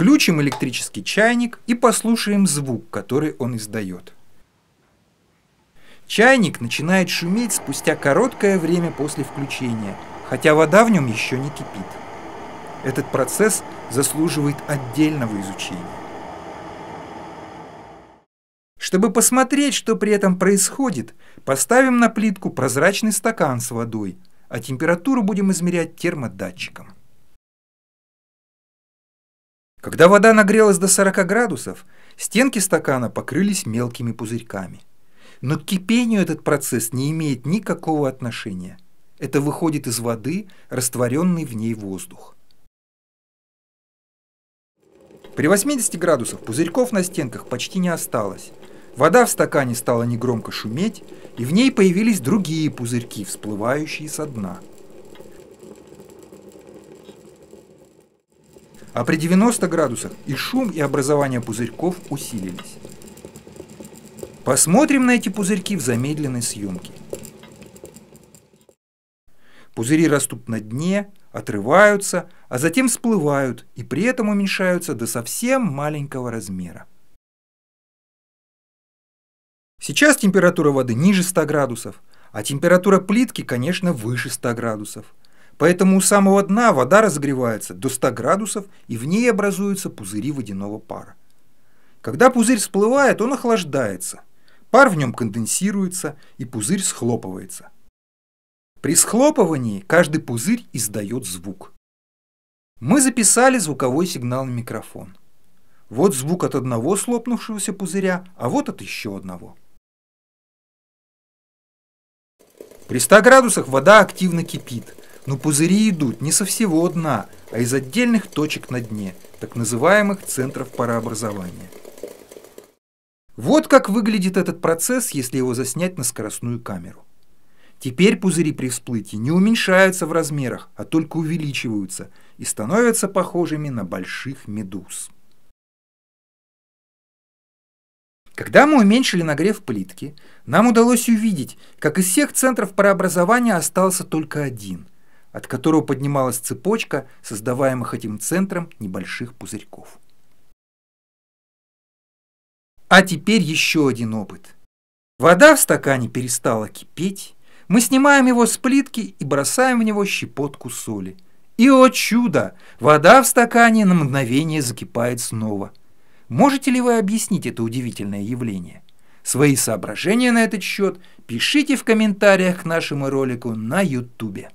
Включим электрический чайник и послушаем звук, который он издает. Чайник начинает шуметь спустя короткое время после включения, хотя вода в нем еще не кипит. Этот процесс заслуживает отдельного изучения. Чтобы посмотреть, что при этом происходит, поставим на плитку прозрачный стакан с водой, а температуру будем измерять термодатчиком. Когда вода нагрелась до 40 градусов, стенки стакана покрылись мелкими пузырьками. Но к кипению этот процесс не имеет никакого отношения. Это выходит из воды, растворенный в ней воздух. При 80 градусах пузырьков на стенках почти не осталось. Вода в стакане стала негромко шуметь, и в ней появились другие пузырьки, всплывающие со дна. А при 90 градусах и шум, и образование пузырьков усилились. Посмотрим на эти пузырьки в замедленной съемке. Пузыри растут на дне, отрываются, а затем всплывают и при этом уменьшаются до совсем маленького размера. Сейчас температура воды ниже 100 градусов, а температура плитки, конечно, выше 100 градусов. Поэтому у самого дна вода разогревается до 100 градусов, и в ней образуются пузыри водяного пара. Когда пузырь всплывает, он охлаждается. Пар в нем конденсируется, и пузырь схлопывается. При схлопывании каждый пузырь издает звук. Мы записали звуковой сигнал на микрофон. Вот звук от одного слопнувшегося пузыря, а вот от еще одного. При 100 градусах вода активно кипит – но пузыри идут не со всего дна, а из отдельных точек на дне, так называемых центров парообразования. Вот как выглядит этот процесс, если его заснять на скоростную камеру. Теперь пузыри при всплытии не уменьшаются в размерах, а только увеличиваются и становятся похожими на больших медуз. Когда мы уменьшили нагрев плитки, нам удалось увидеть, как из всех центров парообразования остался только один – от которого поднималась цепочка создаваемых этим центром небольших пузырьков. А теперь еще один опыт. Вода в стакане перестала кипеть, мы снимаем его с плитки и бросаем в него щепотку соли. И, о чудо, вода в стакане на мгновение закипает снова. Можете ли вы объяснить это удивительное явление? Свои соображения на этот счет пишите в комментариях к нашему ролику на YouTube.